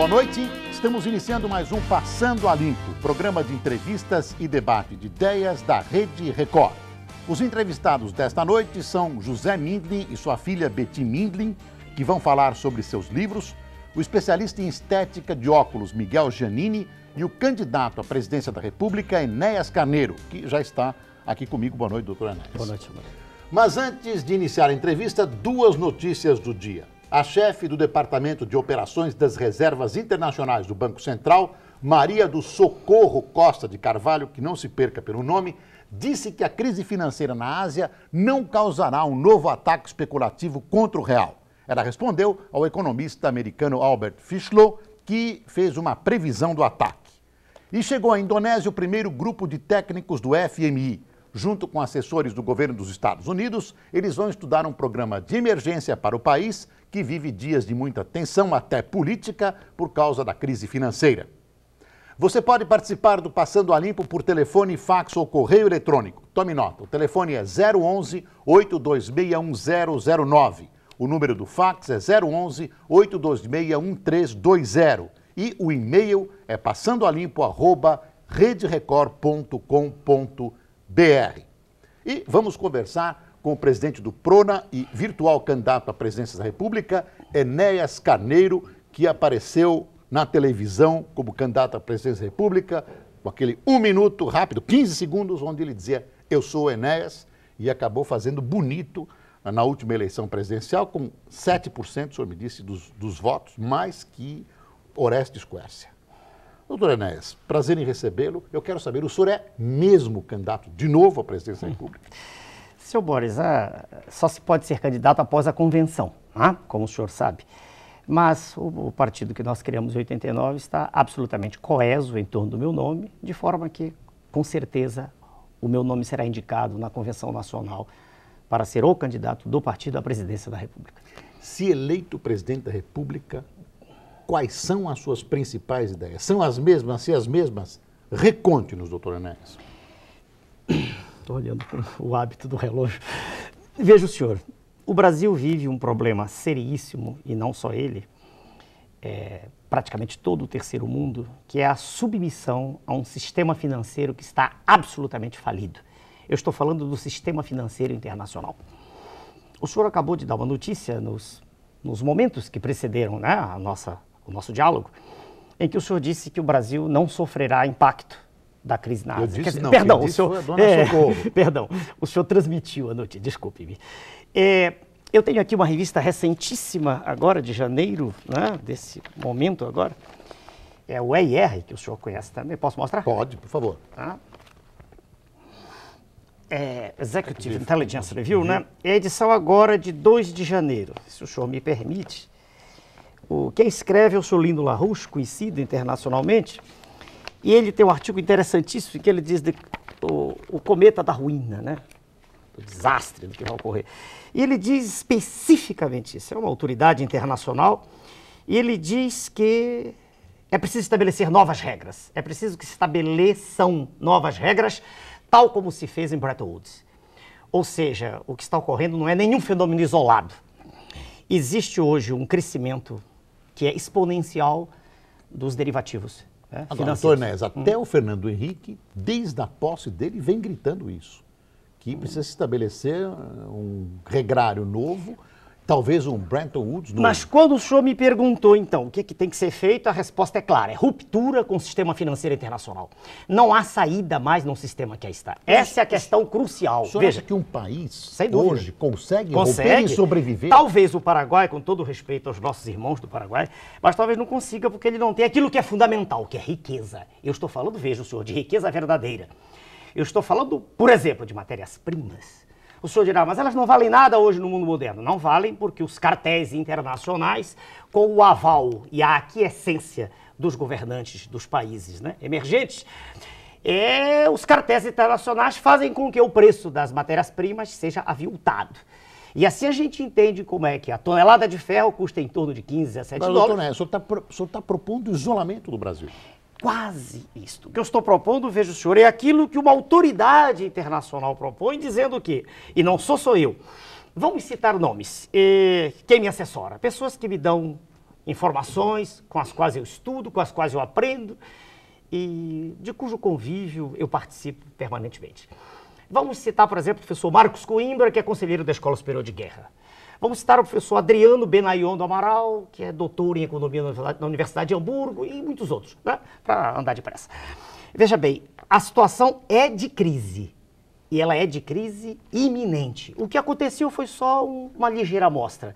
Boa noite. Estamos iniciando mais um Passando a Limpo, programa de entrevistas e debate de ideias da Rede Record. Os entrevistados desta noite são José Mindlin e sua filha Betty Mindlin, que vão falar sobre seus livros, o especialista em estética de óculos Miguel Giannini e o candidato à presidência da República, Enéas Carneiro, que já está aqui comigo. Boa noite, doutor Enéas. Boa noite, Boa noite. Mas antes de iniciar a entrevista, duas notícias do dia. A chefe do Departamento de Operações das Reservas Internacionais do Banco Central, Maria do Socorro Costa de Carvalho, que não se perca pelo nome, disse que a crise financeira na Ásia não causará um novo ataque especulativo contra o real. Ela respondeu ao economista americano Albert Fishlow, que fez uma previsão do ataque. E chegou à Indonésia o primeiro grupo de técnicos do FMI. Junto com assessores do governo dos Estados Unidos, eles vão estudar um programa de emergência para o país que vive dias de muita tensão, até política, por causa da crise financeira. Você pode participar do Passando a Limpo por telefone, fax ou correio eletrônico. Tome nota, o telefone é 011 826 1009. O número do fax é 011 826 1320 e o e-mail é passandoalimpo@rederecord.com.br. E vamos conversar com o presidente do PRONA e virtual candidato à presidência da República, Enéas Carneiro, que apareceu na televisão como candidato à presidência da República, com aquele um minuto rápido, 15 segundos, onde ele dizia: Eu sou Enéas, e acabou fazendo bonito na última eleição presidencial, com 7%, o senhor me disse, dos, dos votos, mais que Orestes Quércia. Doutor Enéas, prazer em recebê-lo. Eu quero saber, o senhor é mesmo candidato de novo à presidência da hum. República? Seu Boris, ah, só se pode ser candidato após a convenção, ah, como o senhor sabe. Mas o, o, partido que nós criamos em 89 está absolutamente coeso em torno do meu nome, de forma que, com certeza, o meu nome será indicado na Convenção Nacional para ser o candidato do partido à presidência da República. Se eleito presidente da República, quais são as suas principais ideias? São as mesmas, se as mesmas? Reconte-nos, doutor Anés estou olhando para o hábito do relógio. Veja o senhor, o Brasil vive um problema seríssimo, e não só ele, é, praticamente todo o terceiro mundo, que é a submissão a um sistema financeiro que está absolutamente falido. Eu estou falando do sistema financeiro internacional. O senhor acabou de dar uma notícia nos, nos momentos que precederam né, a nossa, o nosso diálogo, em que o senhor disse que o Brasil não sofrerá impacto da crise na Ásia. Eu disse, dizer, não, perdão, o senhor, a dona é, Perdão, o senhor transmitiu a notícia, desculpe-me. É, eu tenho aqui uma revista recentíssima, agora de janeiro, né, desse momento agora. É o EIR, que o senhor conhece também. Posso mostrar? Pode, por favor. Tá? É, Executive Intelligence Review, né? É a edição agora de 2 de janeiro, se o senhor me permite. O, quem escreve é o lindo Larrouche, conhecido internacionalmente e ele tem um artigo interessantíssimo em que ele diz de, o, o cometa da ruína, né? do desastre do que vai ocorrer. E ele diz especificamente isso, é uma autoridade internacional, e ele diz que é preciso estabelecer novas regras, é preciso que se estabeleçam novas regras, tal como se fez em Bretton Woods. Ou seja, o que está ocorrendo não é nenhum fenômeno isolado. Existe hoje um crescimento que é exponencial dos derivativos é, Tornés, até hum. o Fernando Henrique, desde a posse dele, vem gritando isso. Que precisa se estabelecer ah, um regrário novo Talvez um Brenton Woods do... Mas quando o senhor me perguntou, então, o que, é que tem que ser feito, a resposta é clara. É ruptura com o sistema financeiro internacional. Não há saída mais num sistema que aí está. Essa é a questão crucial. O Veja, acha que um país hoje consegue, consegue e sobreviver? Talvez o Paraguai, com todo o respeito aos nossos irmãos do Paraguai, mas talvez não consiga porque ele não tem aquilo que é fundamental, que é riqueza. Eu estou falando, veja o senhor, de riqueza verdadeira. Eu estou falando, por exemplo, de matérias-primas. O senhor dirá, mas elas não valem nada hoje no mundo moderno. Não valem porque os cartéis internacionais, com o aval e a aquiescência dos governantes dos países né, emergentes, é, os cartéis internacionais fazem com que o preço das matérias-primas seja aviltado. E assim a gente entende como é que a tonelada de ferro custa em torno de 15 a 7 Mas, dólares. Doutor, né, o senhor está tá propondo o isolamento do Brasil quase isto. O que eu estou propondo, veja o senhor, é aquilo que uma autoridade internacional propõe, dizendo que, e não sou só eu, vamos citar nomes, eh, quem me assessora, pessoas que me dão informações com as quais eu estudo, com as quais eu aprendo e de cujo convívio eu participo permanentemente. Vamos citar, por exemplo, o professor Marcos Coimbra, que é conselheiro da Escola Superior de Guerra. Vamos citar o professor Adriano Benayon do Amaral, que é doutor em economia na Universidade de Hamburgo e muitos outros, né? para andar depressa. Veja bem, a situação é de crise. E ela é de crise iminente. O que aconteceu foi só uma ligeira amostra.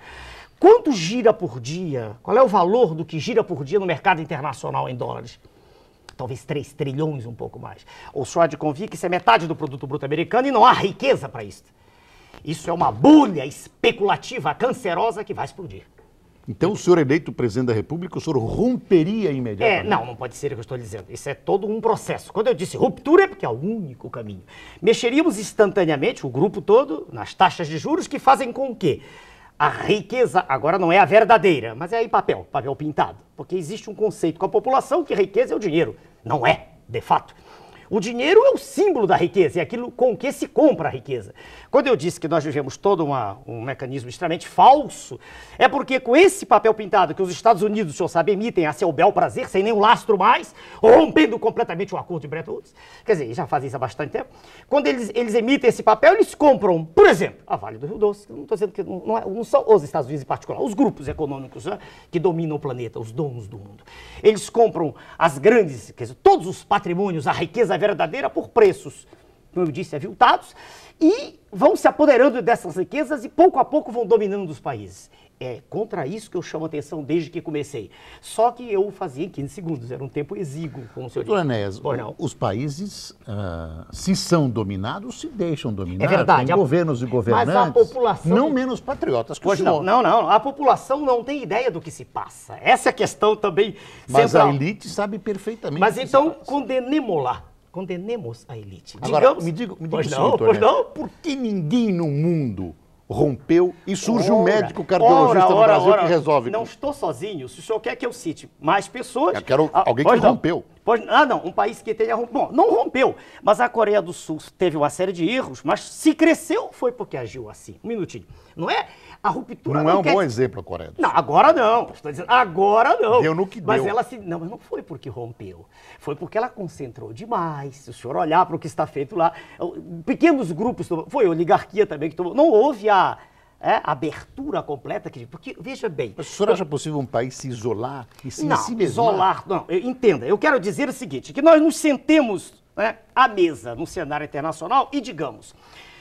Quanto gira por dia? Qual é o valor do que gira por dia no mercado internacional em dólares? Talvez 3 trilhões, um pouco mais. O só de que isso é metade do produto bruto americano e não há riqueza para isso. Isso é uma bolha especulativa cancerosa que vai explodir. Então, o senhor eleito presidente da República, o senhor romperia imediatamente? É, não, não pode ser o que eu estou dizendo. Isso é todo um processo. Quando eu disse ruptura, é porque é o único caminho. Mexeríamos instantaneamente, o grupo todo, nas taxas de juros que fazem com que a riqueza agora não é a verdadeira, mas é em papel, papel pintado. Porque existe um conceito com a população que riqueza é o dinheiro. Não é, de fato. O dinheiro é o símbolo da riqueza, é aquilo com que se compra a riqueza. Quando eu disse que nós vivemos todo uma, um mecanismo extremamente falso, é porque com esse papel pintado que os Estados Unidos, o senhor sabe, emitem a seu bel prazer, sem nenhum lastro mais, rompendo completamente o acordo de Bretton Woods, quer dizer, já fazem isso há bastante tempo, quando eles, eles emitem esse papel, eles compram, por exemplo, a Vale do Rio Doce, não estou dizendo que não, não, é, não, são os Estados Unidos em particular, os grupos econômicos né, que dominam o planeta, os donos do mundo. Eles compram as grandes, quer dizer, todos os patrimônios, a riqueza verdadeira por preços, como eu disse, aviltados, e vão se apoderando dessas riquezas e pouco a pouco vão dominando os países. É contra isso que eu chamo a atenção desde que comecei. Só que eu fazia em 15 segundos, era um tempo exíguo, como o senhor disse. Enéas, os países, uh, se são dominados, se deixam dominar. É verdade. Tem a... governos e governantes, mas a população... não menos patriotas que pois o senhor. Não, não, não, a população não tem ideia do que se passa. Essa é a questão também Mas central. a elite sabe perfeitamente Mas então, condenemos la condenemos a elite. Agora, Digamos, me diga, me diga pois não, pois não. Por que ninguém no mundo rompeu e surge ora, um médico cardiologista ora, ora, no Brasil que resolve? Não estou sozinho. Se o senhor quer que eu cite mais pessoas... Eu quero ah, alguém que não. rompeu ah, não, um país que tenha rompido. Bom, não rompeu, mas a Coreia do Sul teve uma série de erros, mas se cresceu foi porque agiu assim. Um minutinho. Não é? A ruptura não, é não é um quer... bom exemplo a Coreia do Sul. Não, agora não. Estou dizendo, agora não. Deu no que dou. deu. Mas ela se. Não, mas não foi porque rompeu. Foi porque ela concentrou demais. Se o senhor olhar para o que está feito lá, pequenos grupos. Foi a oligarquia também que tomou. Não houve a é, abertura completa. Que, porque, veja bem. Mas o senhor acha possível um país se isolar e se não, é? isolar, não. Eu, entenda, eu quero dizer o seguinte: que nós nos sentemos né, à mesa no cenário internacional e digamos.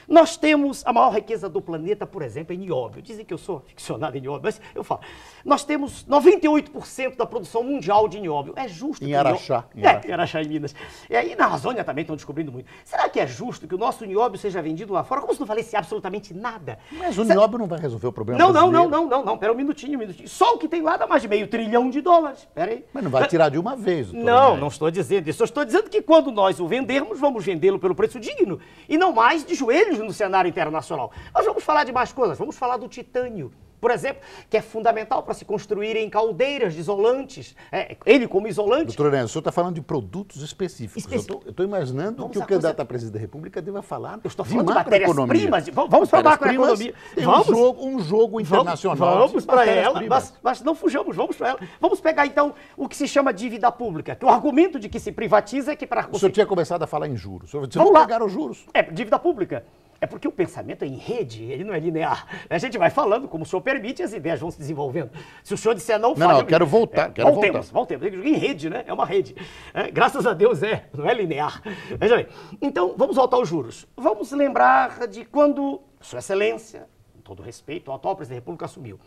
Nós temos a maior riqueza do planeta, por exemplo, em nióbio. Dizem que eu sou aficionado em nióbio, mas eu falo. Nós temos 98% da produção mundial de nióbio. É justo... Em Araxá. Nióbio... Em é, Araxá. É, em Araxá, em Minas. É, aí na Amazônia também estão descobrindo muito. Será que é justo que o nosso nióbio seja vendido lá fora como se não valesse absolutamente nada? Mas o Será... nióbio não vai resolver o problema Não, não, não, não, não, não. Pera um minutinho, um minutinho. Só o que tem lá dá mais de meio trilhão de dólares. Pera aí. Mas não vai tirar de uma vez. Não, né? não estou dizendo isso. Eu estou dizendo que quando nós o vendermos, vamos vendê-lo pelo preço digno e não mais de joelhos no cenário internacional. Mas vamos falar de mais coisas, vamos falar do titânio por exemplo, que é fundamental para se construírem caldeiras de isolantes. É, ele, como isolante. Doutor Aranha, o senhor está falando de produtos específicos. Específico. Eu estou imaginando vamos que o candidato coisa... a presidente da República deva falar. Eu estou falando de, de matérias-primas. Vamos para a macroeconomia. Vamos. Um jogo, um jogo internacional. Vamos, para ela, mas, mas não fujamos, vamos para ela. Vamos pegar, então, o que se chama dívida pública. Que o argumento de que se privatiza é que para. O senhor tinha começado a falar em juros. O senhor disse, vamos lá. pagar os juros. É, dívida pública. É porque o pensamento é em rede, ele não é linear. A gente vai falando, como o senhor permite, as ideias vão se desenvolvendo. Se o senhor disser não, não fale... Não, eu quero voltar, é, quero voltemos, voltar. Voltemos, Em rede, né? É uma rede. É, graças a Deus é, não é linear. Veja bem, então vamos voltar aos juros. Vamos lembrar de quando sua excelência, com todo respeito, o atual presidente da República assumiu.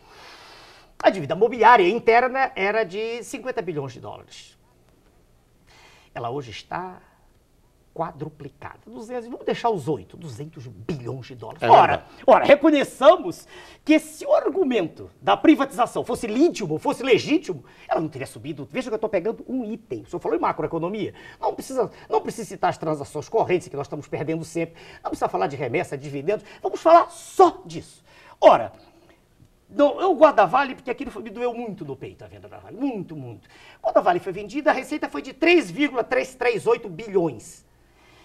A dívida mobiliária interna era de 50 bilhões de dólares. Ela hoje está quadruplicada. 200, vamos deixar os oito, 200 bilhões de dólares. É ora, ora, reconheçamos que se o argumento da privatização fosse lítimo, fosse legítimo, ela não teria subido. Veja que eu estou pegando um item. O senhor falou em macroeconomia. Não precisa, não precisa citar as transações correntes, que nós estamos perdendo sempre. Não precisa falar de remessa, dividendos. Vamos falar só disso. Ora, não, eu guardo a Vale porque aquilo foi, me doeu muito no peito, a venda da Vale. Muito, muito. Quando a Vale foi vendida, a receita foi de 3,338 bilhões.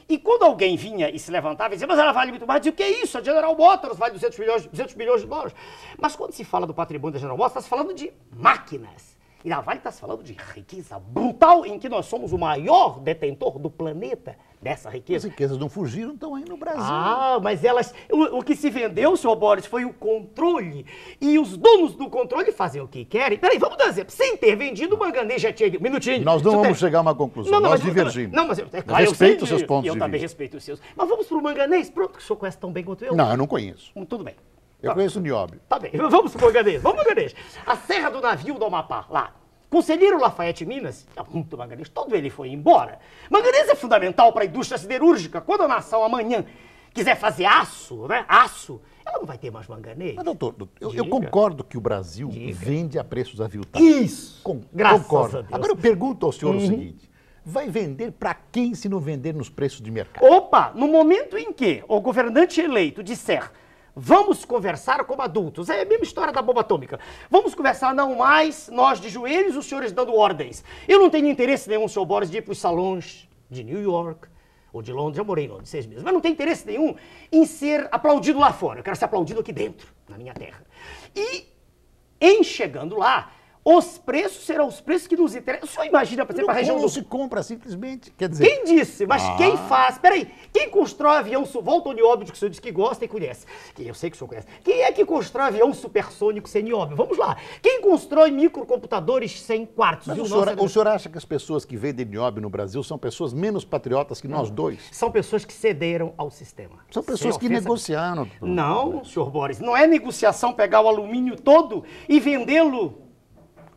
E quando alguém vinha e se levantava e dizia, mas ela vale muito mais, dizia, o que é isso? A General Motors vale 200 milhões, 200 milhões de dólares. Mas quando se fala do patrimônio da General Motors, está se falando de máquinas. E lá vai estar se falando de riqueza brutal, em que nós somos o maior detentor do planeta dessa riqueza. As riquezas não fugiram, estão aí no Brasil. Ah, mas elas. O, o, que se vendeu, senhor Boris, foi o controle. E os donos do controle fazem o que querem. Peraí, vamos dar exemplo. Sem ter vendido uma ganeja tia. Minutinho. Nós não vamos tem... chegar a uma conclusão. Não, não, nós mas, divergimos. Não, mas é claro, eu respeito os seus pontos. Eu de também vista. respeito os seus. Mas vamos para o manganês. Pronto, que o senhor conhece tão bem quanto eu. Não, eu não conheço. Hum, tudo bem. Eu tá. conheço o Niobe. Tá bem, vamos supor manganês. vamos manganês. A Serra do Navio do Amapá, lá. Conselheiro Lafayette Minas, é muito Manganês, todo ele foi embora. Manganês é fundamental para a indústria siderúrgica. Quando a nação amanhã quiser fazer aço, né? Aço, ela não vai ter mais manganês. Mas, doutor, eu, eu concordo que o Brasil Diga. vende a preços aviltados. Isso! Com, Graças concordo. a Deus. Agora eu pergunto ao senhor uhum. o seguinte. Vai vender para quem se não vender nos preços de mercado? Opa! No momento em que o governante eleito disser Vamos conversar como adultos. É a mesma história da bomba atômica. Vamos conversar não mais nós de joelhos, os senhores dando ordens. Eu não tenho interesse nenhum, senhor Boris, de ir para os salões de New York ou de Londres. Eu morei em Londres seis meses. Mas não tenho interesse nenhum em ser aplaudido lá fora. Eu quero ser aplaudido aqui dentro, na minha terra. E em chegando lá, os preços serão os preços que nos interessam. O senhor imagina, por exemplo, a região. Não do... se compra simplesmente. Quer dizer. Quem disse? Mas ah. quem faz? Peraí. Quem constrói avião. Volta de óbito que o senhor diz que gosta e conhece. Que eu sei que o senhor conhece. Quem é que constrói avião supersônico sem óbito? Vamos lá. Quem constrói microcomputadores sem quartos? Mas o, senhor, nosso... É o senhor acha que as pessoas que vendem nióbio no Brasil são pessoas menos patriotas que nós dois? São pessoas que cederam ao sistema. São pessoas que negociaram. Não, senhor Boris. Não é negociação pegar o alumínio todo e vendê-lo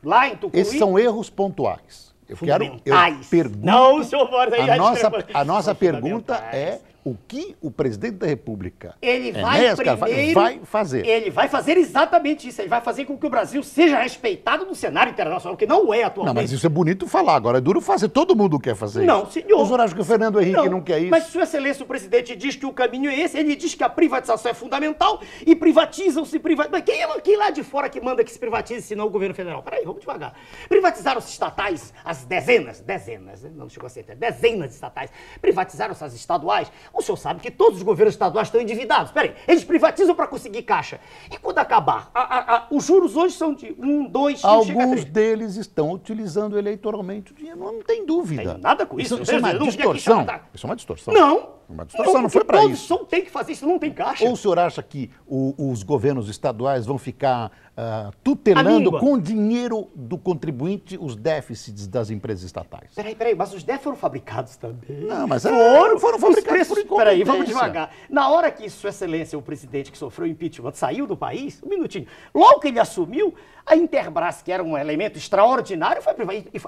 lá em Tucuí? Esses são erros pontuais. Eu quero. Eu pergunto, não, senhor Borda, aí a, nossa, a nossa pergunta é o que o presidente da República ele vai, Enéas, primeiro, vai fazer. Ele vai fazer exatamente isso. Ele vai fazer com que o Brasil seja respeitado no cenário internacional, que não é atualmente. Não, mas isso é bonito falar. Agora é duro fazer. Todo mundo quer fazer não, isso. Senhor, o senhor que o Fernando Henrique não, não quer isso? Mas Sua Excelência, o presidente diz que o caminho é esse. Ele diz que a privatização é fundamental e privatizam-se. Privat... Mas quem, é, quem lá de fora que manda que se privatize, senão o governo federal? Peraí, vamos devagar. Privatizaram os estatais, as dezenas, dezenas, né? não chegou a ser, dezenas de estatais. Privatizaram-se as estaduais. O senhor sabe que todos os governos estaduais estão endividados. Peraí, eles privatizam para conseguir caixa. E quando acabar? A, a, a, os juros hoje são de um, dois, Alguns deles estão utilizando eleitoralmente o dinheiro, não tem dúvida. Tem nada com isso. Isso, isso é uma é distorção. Isso é uma distorção. Não, uma distorção, não foi para isso. A tem que fazer isso, não tem caixa. Ou o senhor acha que o, os governos estaduais vão ficar uh, ah, tutelando com dinheiro do contribuinte os déficits das empresas estatais? Peraí, peraí, mas os déficits foram fabricados também. Não, mas é- foram, foram fabricados preços, por Peraí, vamos devagar. Na hora que Sua Excelência, o presidente que sofreu impeachment, saiu do país, um minutinho, logo que ele assumiu, a Interbras, que era um elemento extraordinário, foi,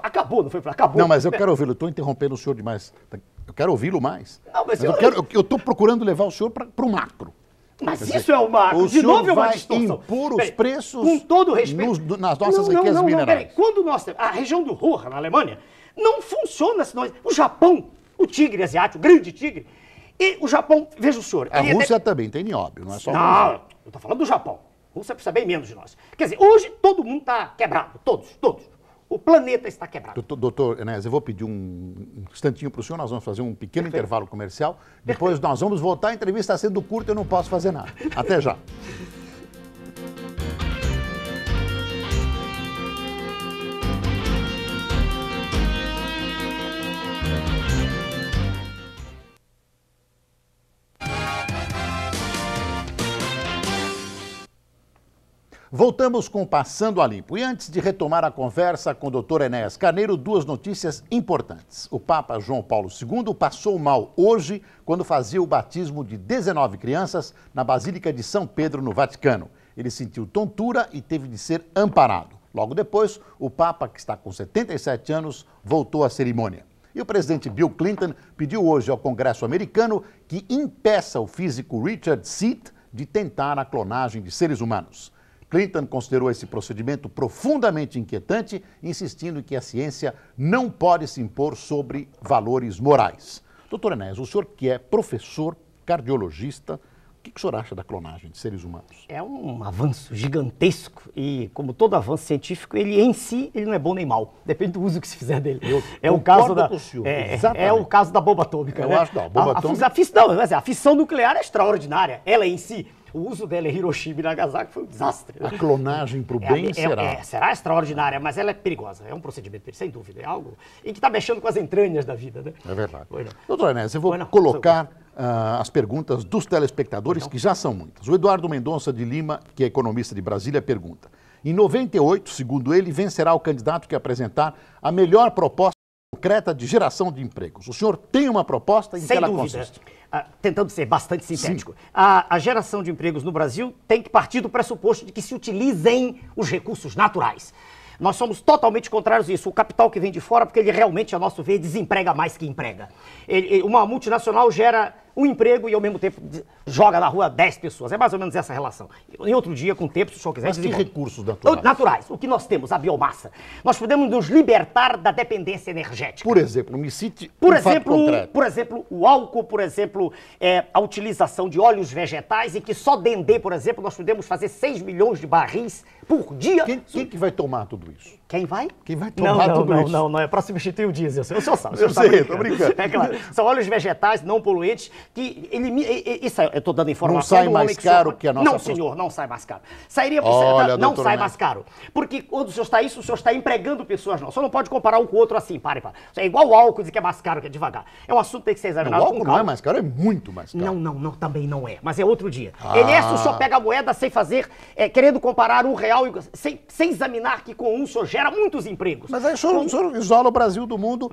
acabou, não foi? Acabou. Não, mas eu é. quero ouvi-lo, estou interrompendo o senhor demais. Eu quero ouvi-lo mais. Não, mas, mas eu, eu estou procurando levar o senhor para o macro. Mas dizer, isso é o macro. O de novo é uma vai distorção. impor os preços com todo respeito. Nos, nas nossas não, riquezas não, não, minerais. Peraí. Quando nós, a região do Ruhr, na Alemanha, não funciona se nós... O Japão, o tigre asiático, o grande tigre, e o Japão, veja o senhor... A é Rússia também tem nióbio, não é só... Não, eu estou falando do Japão. A Rússia precisa bem menos de nós. Quer dizer, hoje todo mundo está quebrado, todos, todos. O planeta está quebrado. Doutor, doutor eu vou pedir um instantinho para o senhor, nós vamos fazer um pequeno Perfeito. intervalo comercial. Depois Perfeito. nós vamos voltar, a entrevista está sendo curta, eu não posso fazer nada. Até já. Voltamos com Passando a Limpo. E antes de retomar a conversa com o doutor Enéas Carneiro, duas notícias importantes. O Papa João Paulo II passou mal hoje quando fazia o batismo de 19 crianças na Basílica de São Pedro, no Vaticano. Ele sentiu tontura e teve de ser amparado. Logo depois, o Papa, que está com 77 anos, voltou à cerimônia. E o presidente Bill Clinton pediu hoje ao Congresso americano que impeça o físico Richard Seat de tentar a clonagem de seres humanos. Clinton considerou esse procedimento profundamente inquietante, insistindo que a ciência não pode se impor sobre valores morais. Doutor Enés, o senhor que é professor, cardiologista, o que, o senhor acha da clonagem de seres humanos? É um avanço gigantesco e, como todo avanço científico, ele em si ele não é bom nem mal. Depende do uso que se fizer dele. Eu é o caso da o senhor, é, é, o caso da bomba atômica. Eu né? acho não, bomba a, atômica. A, a fissão nuclear é extraordinária. Ela em si o uso dela em Hiroshima e Nagasaki foi um desastre. A clonagem para o é, bem é, é, será? É, será extraordinária, mas ela é perigosa. É um procedimento, sem dúvida, é algo em que está mexendo com as entranhas da vida. Né? É verdade. Bueno. Doutor Inés, eu vou bueno, colocar uh, as perguntas dos telespectadores, que já são muitas. O Eduardo Mendonça de Lima, que é economista de Brasília, pergunta... Em 98, segundo ele, vencerá o candidato que apresentar a melhor proposta concreta de geração de empregos. O senhor tem uma proposta em Sem que ela dúvida. consiste? Ah, tentando ser bastante sintético, a, a, geração de empregos no Brasil tem que partir do pressuposto de que se utilizem os recursos naturais. Nós somos totalmente contrários a isso. O capital que vem de fora, porque ele realmente, a nosso ver, desemprega mais que emprega. Ele, uma multinacional gera um emprego e ao mesmo tempo joga na rua 10 pessoas. É mais ou menos essa relação. Em outro dia, com o tempo, se o senhor quiser... Mas que recursos naturais? Naturais. O que nós temos? A biomassa. Nós podemos nos libertar da dependência energética. Por exemplo, me cite por um exemplo, Por exemplo, o álcool, por exemplo, é, a utilização de óleos vegetais e que só dendê, por exemplo, nós podemos fazer 6 milhões de barris por dia. Quem, quem que vai tomar tudo isso? Quem vai? Quem vai tomar não, não, tudo não, isso? Não, não, não, é para substituir o diesel. O senhor sabe. O senhor eu tá sei, brincando. tô brincando. É claro. São óleos vegetais não poluentes que eliminam. Isso eu estou dando informação. Não sai mais que caro que a nossa. Não, senhor, não sai mais caro. Sairia por Olha, Não sai Neto. mais caro. Porque quando o senhor está isso, o senhor está empregando pessoas não. O senhor não pode comparar um com o outro assim, pare, pare. É igual o álcool dizer que é mais caro, que é devagar. É um assunto que tem que ser examinado. o álcool não é mais caro, é muito mais caro. Não, não, não, também não é. Mas é outro dia. Ah. Ele é se o senhor ah. pega a moeda sem fazer, é, querendo comparar um real sem, sem examinar que com um só gera muitos empregos. Mas aí o senhor, o senhor isola o Brasil do mundo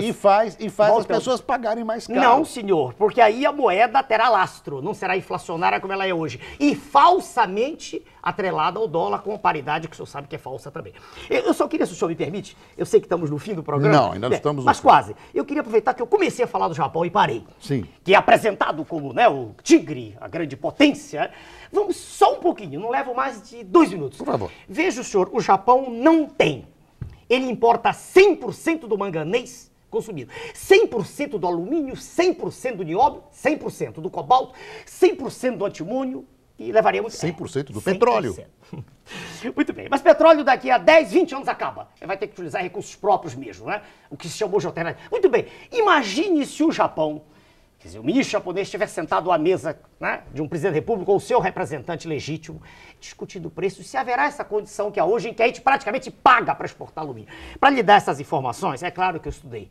e, e, faz, e faz Voltamos. as pessoas pagarem mais caro. Não, senhor, porque aí a moeda terá lastro, não será inflacionária como ela é hoje. E falsamente atrelada ao dólar com a paridade, que o senhor sabe que é falsa também. Eu só queria, se o senhor me permite, eu sei que estamos no fim do programa. Não, ainda não é, estamos é, Mas fim. quase. Eu queria aproveitar que eu comecei a falar do Japão e parei. Sim. Que é apresentado como né, o tigre, a grande potência. Vamos só um pouquinho, não levo mais de dois minutos. Por favor. Veja, o senhor, o Japão não tem. Ele importa 100% do manganês consumido. 100% do alumínio, 100% do nióbio, 100% do cobalto, 100% do antimônio e levaríamos... 100% do 100%. É, petróleo. Muito bem, mas petróleo daqui a 10, 20 anos acaba. Vai ter que utilizar recursos próprios mesmo, né? O que se chamou de alternativa. Muito bem, imagine se o Japão Quer dizer, o ministro japonês estiver sentado à mesa né, de um presidente da república ou seu representante legítimo, discutindo o preço, se haverá essa condição que a hoje em que a gente praticamente paga para exportar alumínio. Para lhe dar essas informações, é claro que eu estudei.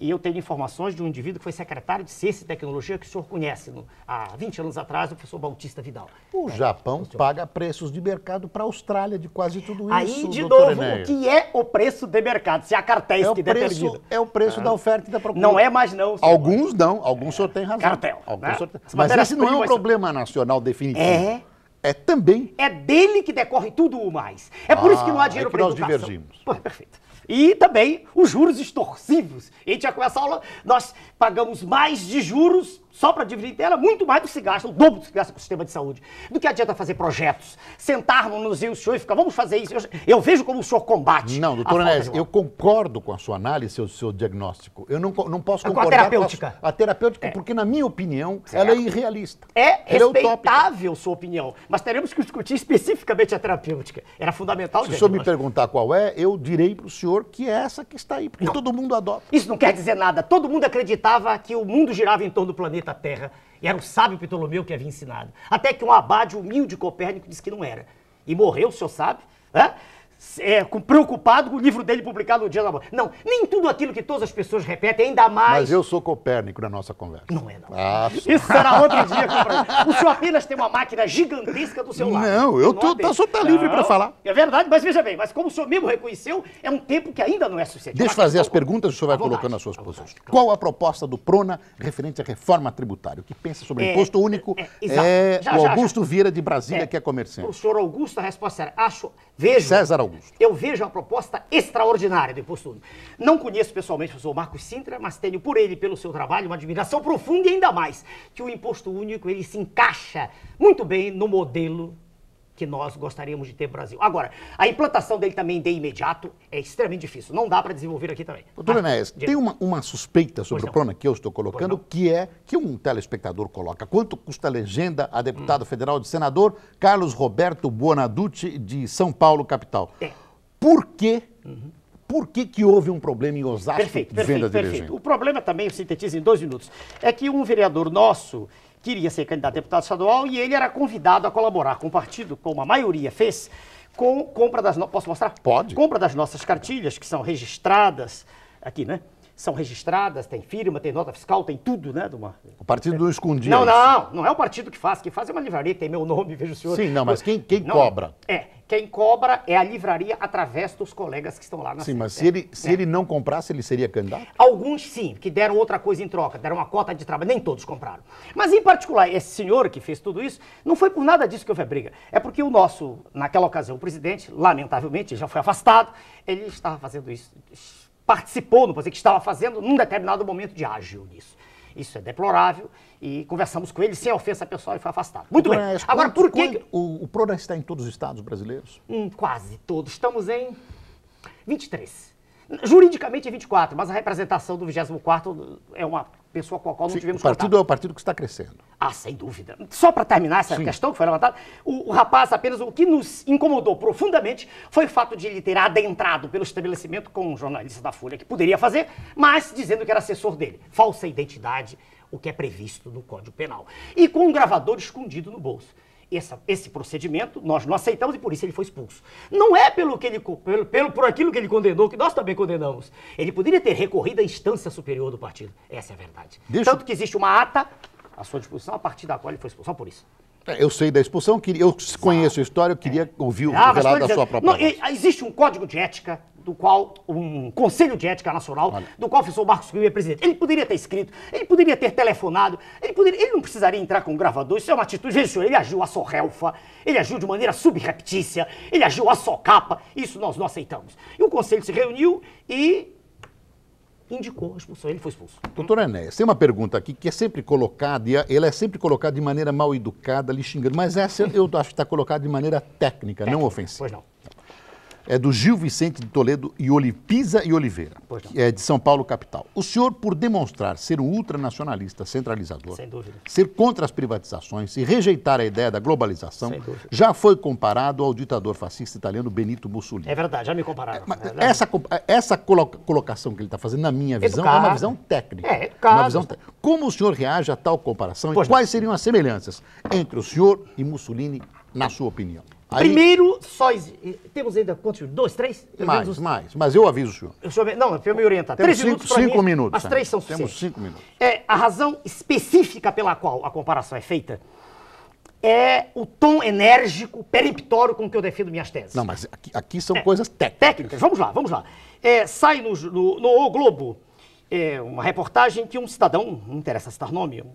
E eu tenho informações de um indivíduo que foi secretário de Ciência e Tecnologia que o senhor conhece no, há 20 anos atrás, o professor Bautista Vidal. O é, Japão o paga preços de mercado para a Austrália de quase tudo isso. Aí, de novo, o que é o preço de mercado? Se a cartéis é que determina. É o preço ah. da oferta e da procura. Não é mais, não. Senhor. Alguns não, alguns é. o senhor tem razão. Cartel. Né? Senhor... Mas esse não é um problema ser... nacional definitivo. É. É também. É dele que decorre tudo o mais. É por isso que não há ah, dinheiro é para educação. Nós divergimos. Pô, é perfeito e também os juros extorsivos. A gente já começa a aula, nós pagamos mais de juros só para dividir, interna, muito mais do que se gasta, o dobro do que se gasta com o sistema de saúde. Do que adianta fazer projetos, sentarmos-nos e o senhor e ficar, vamos fazer isso. Eu, eu, vejo como o senhor combate. Não, doutor Anés, eu concordo com a sua análise, seu, seu diagnóstico. Eu não, não posso concordar com a terapêutica. Com a, a terapêutica, é. porque na minha opinião, certo. ela é irrealista. É, é respeitável é sua opinião, mas teremos que discutir especificamente a terapêutica. Era fundamental. Se o senhor me perguntar qual é, eu direi para o senhor que é essa que está aí, porque não. todo mundo adota. Isso não quer dizer nada. Todo mundo acreditava que o mundo girava em torno do planeta Terra e era o sábio Ptolomeu que havia ensinado. Até que um abade humilde Copérnico disse que não era. E morreu, o senhor sabe, né? É, é, com, preocupado com o livro dele publicado no Dia da Morte. Não, nem tudo aquilo que todas as pessoas repetem, ainda mais. Mas eu sou Copérnico na nossa conversa. Não é, não. Ah, Isso será outro dia. o senhor apenas tem uma máquina gigantesca do seu lado. Não, eu tô, tá, só está livre para falar. É verdade, mas veja bem, mas como o senhor mesmo reconheceu, é um tempo que ainda não é suficiente. Deixa eu fazer as perguntas e o senhor vai vontade, colocando as suas posições. Claro. Qual a proposta do PRONA referente à reforma tributária? O que pensa sobre o é, imposto único é, é, é já, o Augusto já, de Brasília, é. que é comerciante. O senhor Augusto, a resposta era, acho, vejo... César Augusto. Augusto. Eu vejo uma proposta extraordinária do Imposto Único. Não conheço pessoalmente o professor Marcos Sintra, mas tenho por ele, pelo seu trabalho, uma admiração profunda e ainda mais que o Imposto Único ele se encaixa muito bem no modelo que nós gostaríamos de ter no Brasil. Agora, a implantação dele também de imediato é extremamente difícil. Não dá para desenvolver aqui também. Doutor tá? Enéas, tem uma, uma, suspeita sobre o plano que eu estou colocando, que é que um telespectador coloca. Quanto custa a legenda a deputado hum. federal de senador Carlos Roberto Buonaducci, de São Paulo, capital? É. Por quê? Uhum. Por que, que houve um problema em Osasco perfeito, de venda perfeito, de perfeito. O problema também, eu sintetizo em dois minutos, é que um vereador nosso queria ser candidato a deputado estadual e ele era convidado a colaborar com o partido, como a maioria fez, com compra das... No... Posso mostrar? Pode. Compra das nossas cartilhas, que são registradas aqui, né? são registradas, tem firma, tem nota fiscal, tem tudo, né? Uma... O partido não escondia. Não, não, não é o partido que faz. Quem faz é uma livraria que tem meu nome, veja o senhor. Sim, não, mas quem, quem não, cobra? É, quem cobra é a livraria através dos colegas que estão lá na Sim, mas se ele, se é, é. ele não comprasse, ele seria candidato? Alguns sim, que deram outra coisa em troca, deram uma cota de trabalho, nem todos compraram. Mas em particular, esse senhor que fez tudo isso, não foi por nada disso que houve a briga. É porque o nosso, naquela ocasião, o presidente, lamentavelmente, já foi afastado, ele estava fazendo isso participou, não vou dizer que estava fazendo, num determinado momento de ágil nisso. Isso é deplorável e conversamos com ele sem ofensa pessoal e foi afastado. Muito Dona bem. Agora, por que. o, o PRONA está em todos os estados brasileiros? Hum, quase todos. Estamos em 23. Juridicamente é 24, mas a representação do 24 é uma pessoa com a qual não Sim, tivemos o partido contato. é o partido que está crescendo. Ah, sem dúvida. Só para terminar essa Sim. questão que foi levantada, o, o, rapaz apenas o que nos incomodou profundamente foi o fato de ele ter adentrado pelo estabelecimento com um jornalista da Folha que poderia fazer, mas dizendo que era assessor dele. Falsa identidade, o que é previsto no Código Penal. E com um gravador escondido no bolso essa, esse procedimento, nós não aceitamos e por isso ele foi expulso. Não é pelo que ele pelo, pelo por aquilo que ele condenou, que nós também condenamos. Ele poderia ter recorrido à instância superior do partido. Essa é a verdade. Deixa... Tanto que existe uma ata à sua disposição, a partir da qual ele foi expulso, só por isso. É, eu sei da expulsão, eu conheço a história, eu queria é. ouvir o ah, relato da sua própria. Não, existe um código de ética do qual um Conselho de Ética Nacional, Olha. do qual o professor Marcos Cruz é presidente. Ele poderia ter escrito, ele poderia ter telefonado, ele, poderia, ele não precisaria entrar com um gravador, isso é uma atitude, veja senhor, ele agiu a sorrelfa, ele agiu de maneira subreptícia, ele agiu a socapa, isso nós não aceitamos. E o Conselho se reuniu e indicou a expulsão, ele foi expulso. Doutor Enéas, tem uma pergunta aqui que é sempre colocada, e é, ela é sempre colocada de maneira mal educada, lhe xingando, mas essa eu acho que está colocada de maneira técnica, técnica não ofensiva. Pois não é do Gil Vicente de Toledo e Olipisa e Oliveira, é de São Paulo, capital. O senhor, por demonstrar ser um ultranacionalista centralizador, ser contra as privatizações e rejeitar a ideia da globalização, já foi comparado ao ditador fascista italiano Benito Mussolini. É verdade, já me compararam. É, essa, essa colocação que ele está fazendo, na minha visão, educado. é uma visão técnica. É, educado. uma visão técnica. Como o senhor reage a tal comparação pois e quais não. seriam as semelhanças entre o senhor e Mussolini, na sua opinião? Aí... Primeiro, só temos ainda quantos? Dois, três? Mais, uns... mais. Mas eu aviso o senhor. O senhor não, o me orienta. Temos três cinco, minutos cinco mim, minutos. As três são suficientes. Temos cinco minutos. É, a razão específica pela qual a comparação é feita é o tom enérgico, peremptório com que eu defendo minhas teses. Não, mas aqui, aqui são é, coisas técnicas. Técnicas, vamos lá, vamos lá. É, sai no, no, no o Globo é, uma reportagem que um cidadão, não interessa citar nome, um,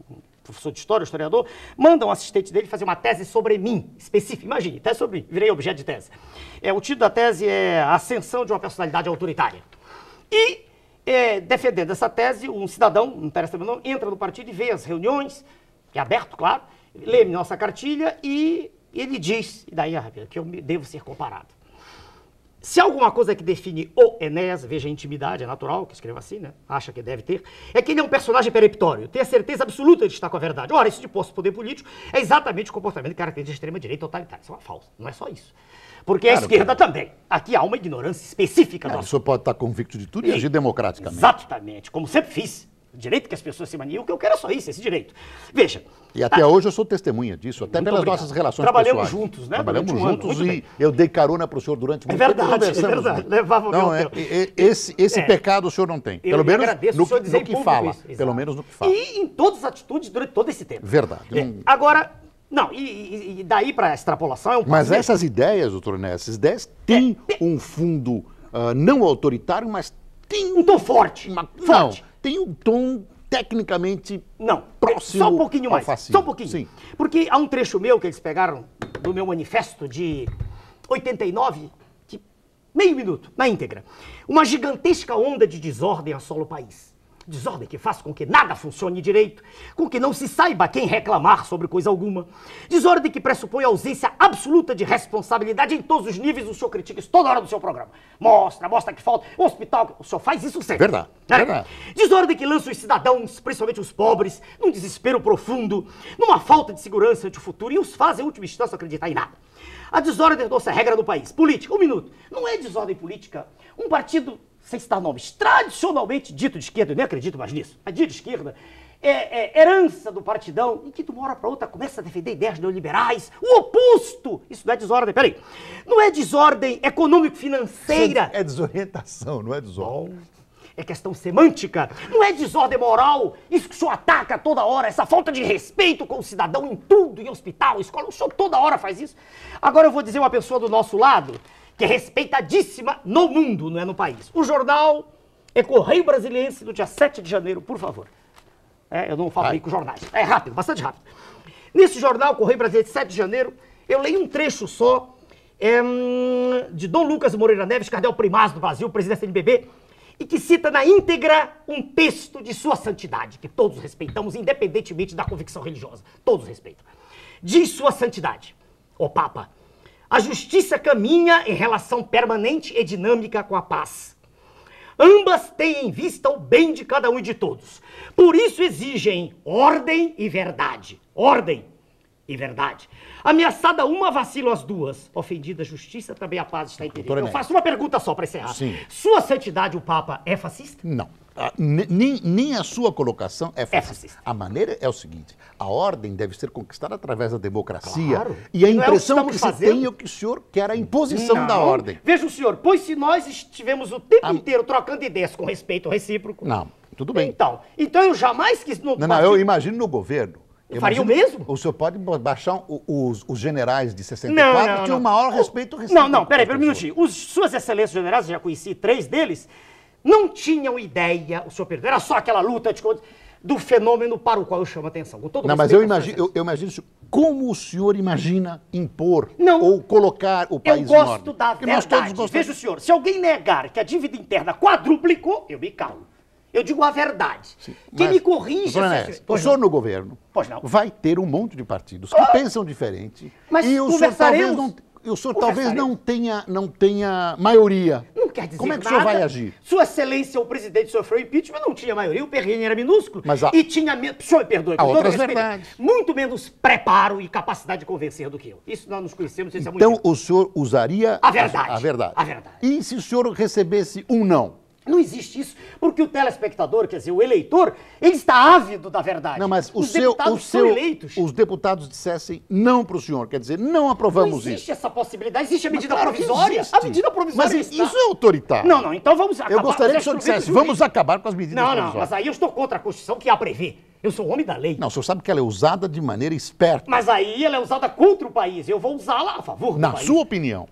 professor de história, historiador, manda um assistente dele fazer uma tese sobre mim, específica. Imagine, tese sobre mim, virei objeto de tese. É, o título da tese é A Ascensão de uma Personalidade Autoritária. E, é, defendendo essa tese, um cidadão, não interessa meu nome, entra no partido e vê as reuniões, é aberto, claro, lê nossa cartilha e ele diz, e daí ah, que eu devo ser comparado. Se alguma coisa que define o Enéas, veja a intimidade, é natural que escreva assim, né? Acha que deve ter, é que ele é um personagem peremptório, tem a certeza absoluta de estar com a verdade. Ora, isso de poder político é exatamente o comportamento característico da extrema-direita totalitária. Isso é uma falsa, não é só isso. Porque claro, a esquerda cara. É. também. Aqui há uma ignorância específica. Cara, O senhor pode estar convicto de tudo e, e agir democraticamente. Exatamente, como sempre fiz direito que as pessoas se maniam, o que eu quero é só isso, esse direito. Veja. E até hoje eu sou testemunha disso, até pelas obrigado. nossas relações Trabalhamos pessoais. juntos, né? Trabalhamos juntos e eu dei carona para o senhor durante é muito é verdade, é, tempo. É verdade, levava não, é, é, Esse, esse é. pecado o senhor não tem. Pelo eu menos agradeço no, o senhor dizer no que fala. Isso. Pelo menos no que fala. E em todas as atitudes durante todo esse tempo. Verdade. É, agora, não, e, e daí para extrapolação é um Mas mesmo. essas ideias, doutor Né, essas ideias têm um fundo uh, não autoritário, mas tem... Um tom forte. Uma, forte. Não tem um tom tecnicamente não próximo só um pouquinho mais só um pouquinho Sim. porque há um trecho meu que eles pegaram do meu manifesto de 89 de meio minuto na íntegra uma gigantesca onda de desordem assola o país Desordem que faz com que nada funcione direito, com que não se saiba quem reclamar sobre coisa alguma. Desordem que pressupõe a ausência absoluta de responsabilidade em todos os níveis. O senhor critica isso toda hora do seu programa. Mostra, mostra que falta. O hospital, o senhor faz isso sempre. Verdade. Né? verdade. Desordem que lança os cidadãos, principalmente os pobres, num desespero profundo, numa falta de segurança de futuro e os faz, em última instância, acreditar em nada. A desordem tornou-se regra no país. Política, um minuto. Não é desordem política. Um partido sem citar nomes, tradicionalmente dito de esquerda, eu nem acredito mais nisso, mas dito de esquerda, é, é, herança do partidão, e que de uma hora para outra começa a defender ideias neoliberais, o oposto! Isso não é desordem, peraí. Não é desordem econômico-financeira. É desorientação, não é desordem. É questão semântica, não é desordem moral. Isso que o senhor ataca toda hora, essa falta de respeito com o cidadão em tudo, em hospital, escola, o senhor toda hora faz isso. Agora eu vou dizer uma pessoa do nosso lado que é respeitadíssima no mundo, não é no país. O jornal é Correio Brasiliense do dia 7 de janeiro, por favor. É, eu não falei com jornais. É rápido, bastante rápido. Nesse jornal, Correio Brasiliense, 7 de janeiro, eu leio um trecho só é, hum, de Dom Lucas Moreira Neves, cardeal primaz do Brasil, presidente da CNBB, e que cita na íntegra um texto de sua santidade, que todos respeitamos, independentemente da convicção religiosa. Todos respeitam. Diz sua santidade, o Papa, a justiça caminha em relação permanente e dinâmica com a paz. Ambas têm em vista o bem de cada um e de todos. Por isso exigem ordem e verdade. Ordem e verdade. Ameaçada uma, vacilo as duas. Ofendida a justiça, também a paz está em perigo. Eu faço uma pergunta só para encerrar. Sim. Sua santidade, o Papa, é fascista? Não a, nem, nem a sua colocação é, é fascista. é fascista. A maneira é o seguinte: a ordem deve ser conquistada através da democracia. Claro. E a é impressão é que, que se tem é que o senhor quer a imposição não. da ordem. Veja o senhor, pois se nós estivemos o tempo a... inteiro trocando ideias com respeito recíproco. Não, tudo bem. Então, então eu jamais quis. No não, não, eu imagino no governo eu faria o mesmo? O senhor pode baixar os, os, generais de 64 não, não, tinham maior respeito recíproco. Não, não, peraí, peraí um minutinho. Os, suas excelências generais, eu já conheci três deles, não tinham ideia, o senhor perdeu, era só aquela luta de contas do fenômeno para o qual eu chamo a atenção. Com todo não, mas eu imagino, eu, eu imagino isso. Como o senhor imagina impor não, ou colocar o país Eu gosto da Porque verdade. Veja o senhor, se alguém negar que a dívida interna quadruplicou, eu me calo. Eu digo a verdade. Sim, Quem me corrija... Ness, é o senhor no governo vai ter um monte de partidos que ah, pensam diferente. Mas e o senhor talvez não, o senhor talvez não tenha, não tenha maioria quer dizer Como é que o senhor vai agir? Sua Excelência, o presidente sofreu impeachment, não tinha maioria, o PRN era minúsculo. Mas a... E tinha menos. O senhor perdoe, com todo respeito, muito menos preparo e capacidade de convencer do que eu. Isso nós nos conhecemos, isso então, é muito Então o senhor usaria a verdade, a, a verdade. A verdade. E se o senhor recebesse um não? Não existe isso, porque o telespectador, quer dizer, o eleitor, ele está ávido da verdade. Não, mas os seu, deputados o seu, eleitos. Os deputados dissessem não para o senhor, quer dizer, não aprovamos isso. Não existe isso. essa possibilidade, existe a medida claro provisória. A medida provisória Mas está... isso é autoritário. Não, não, então vamos acabar... Eu gostaria que o senhor dissesse, vamos acabar com as medidas não, provisórias. Não, não, mas aí eu estou contra a Constituição que a prevê. Eu sou homem da lei. Não, o senhor sabe que ela é usada de maneira esperta. Mas aí ela é usada contra o país, eu vou usá-la a favor do Na país. Na sua opinião.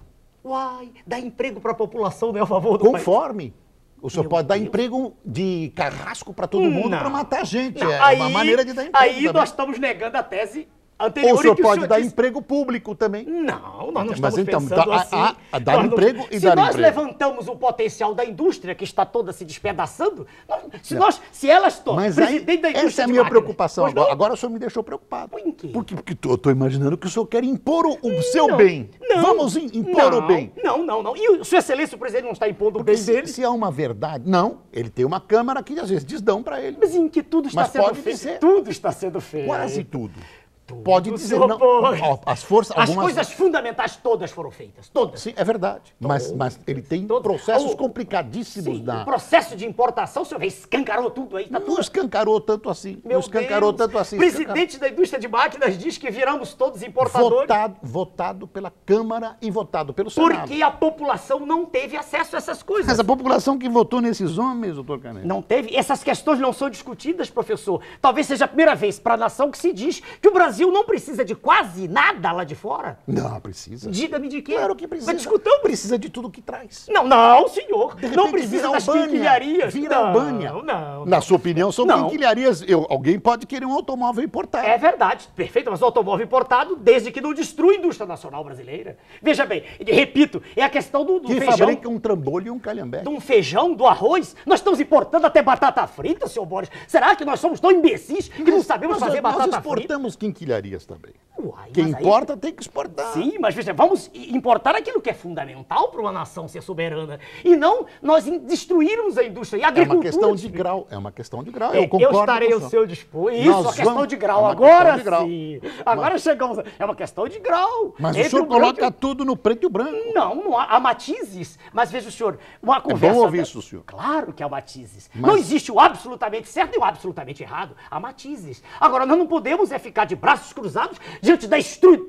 Uai, dá emprego para a população, não é a favor do Conforme. país. Conforme. O senhor Meu pode Deus. dar emprego de carrasco para todo hum, mundo para matar gente. Não, é aí, uma maneira de dar emprego. Aí também. nós estamos negando a tese Anterior, Ou o senhor pode o senhor dar disse... emprego público também. Não, nós não Mas estamos então, pensando dá, assim. A, a dar não... emprego e se dar emprego. Se nós levantamos o potencial da indústria que está toda se despedaçando, nós, se, nós, se elas estão. presidente da indústria Essa é a minha preocupação agora. Agora o senhor me deixou preocupado. Por quê? Porque, porque eu estou imaginando que o senhor quer impor o, o seu bem. Vamos impor o bem. Não, não, não. E o seu excelência, o presidente não está impondo porque o bem dele? Se há uma verdade, não. Ele tem uma Câmara que às vezes diz não para ele. Mas em que tudo está Mas sendo feito. Tudo está sendo feito. Quase tudo pode dizer não. Ó, as forças, algumas... as coisas fundamentais todas foram feitas, todas. Sim, é verdade. Todas. Mas, mas ele tem todas. processos o, complicadíssimos sim, da. O processo de importação, o senhor vê, escancarou tudo aí. Tá não tudo... escancarou tanto assim. Meu não escancarou Deus. tanto assim. Presidente da indústria de máquinas diz que viramos todos importadores. Votado, votado pela Câmara e votado pelo Senado. Porque a população não teve acesso a essas coisas. Mas a população que votou nesses homens, doutor Canel. Não teve. Essas questões não são discutidas, professor. Talvez seja a primeira vez para a nação que se diz que o Brasil Brasil não precisa de quase nada lá de fora? Não, precisa. Diga-me de quê? Claro que precisa. Mas discutão. Precisa de tudo que traz. Não, não, senhor. não precisa das quinquilharias. Vira não, Albânia. Não, não. Na sua opinião, são não. quinquilharias. Eu, alguém pode querer um automóvel importado. É verdade, perfeito. Mas automóvel importado, desde que não destrua a indústria nacional brasileira. Veja bem, repito, é a questão do, do que feijão. fabrica um trambolho e um calhambé. De um feijão, do arroz. Nós estamos importando até batata frita, senhor Boris. Será que nós somos tão imbecis que não sabemos fazer batata frita? Nós exportamos frita? artilharias também. Quem importa aí... tem que exportar. Sim, mas veja, vamos importar aquilo que é fundamental para uma nação ser soberana. E não nós destruirmos a indústria e a agricultura. É uma questão de grau. É uma questão de grau. Eu, é, concordo eu estarei ao seu dispor. Isso, uma questão vamos... de é grau. É Agora sim. De grau. Agora mas... chegamos. É uma questão de grau. Mas Entre o senhor o coloca branco... tudo no preto e branco. Não, não há, há matizes. Mas veja, senhor, uma conversa. É bom ouvir da... isso, senhor. Claro que há matizes. Mas... Não existe o absolutamente certo e o absolutamente errado. Há matizes. Agora, nós não podemos é ficar de braços cruzados, de diante da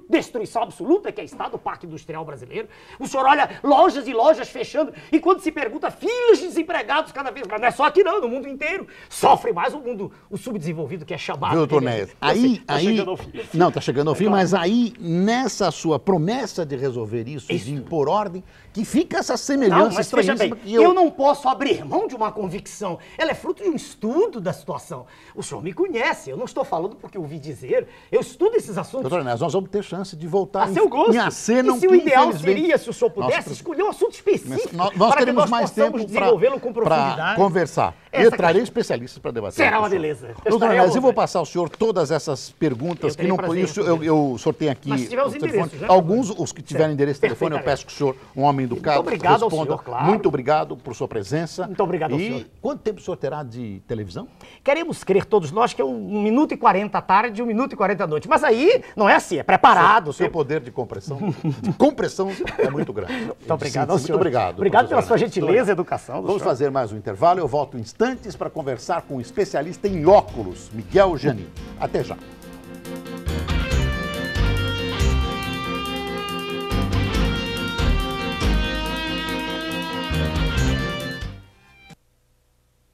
destruição absoluta que é estado o Parque Industrial Brasileiro. O senhor olha lojas e lojas fechando, e quando se pergunta, filhos de desempregados cada vez mais. Não é só aqui não, no mundo inteiro. Sofre mais o mundo, o subdesenvolvido que é chamado. Viu, doutor Aí, tá aí... Chegando ao fim. Não, tá chegando ao fim, é claro. mas aí, nessa sua promessa de resolver isso, isso. de impor ordem, que fica essa semelhança não, mas veja bem, eu... eu... não posso abrir mão de uma convicção. Ela é fruto de um estudo da situação. O senhor me conhece, eu não estou falando porque ouvi dizer. Eu estudo esses assuntos. Doutor nós vamos ter chance de voltar a seu gosto. em aceno. E se o ideal seria, se o senhor pudesse, nós... escolher um assunto específico nós, nós para que nós mais tempo desenvolvê-lo com profundidade. conversar. Essa eu é trarei questão. especialistas para debater. Será uma beleza. doutor Inés, eu vou passar ao senhor todas essas perguntas que não conheço. Eu, eu sorteio aqui. Mas se tiver os endereços, Alguns, os que tiverem endereço de telefone, eu peço que o senhor, um homem do educado. Muito obrigado responda. ao senhor, claro. Muito obrigado por sua presença. Muito obrigado e ao senhor. E quanto tempo o senhor terá de televisão? Queremos crer todos nós que é um minuto e quarenta à tarde, um minuto e quarenta à noite. Mas aí não é assim, é preparado. Seu, seu poder de compressão, de compressão é muito grande. Muito obrigado ao senhor. Muito obrigado. Obrigado pela sua gentileza e educação. Vamos senhor. fazer mais um intervalo. Eu volto instantes para conversar com o um especialista em óculos, Miguel Janin. Até já.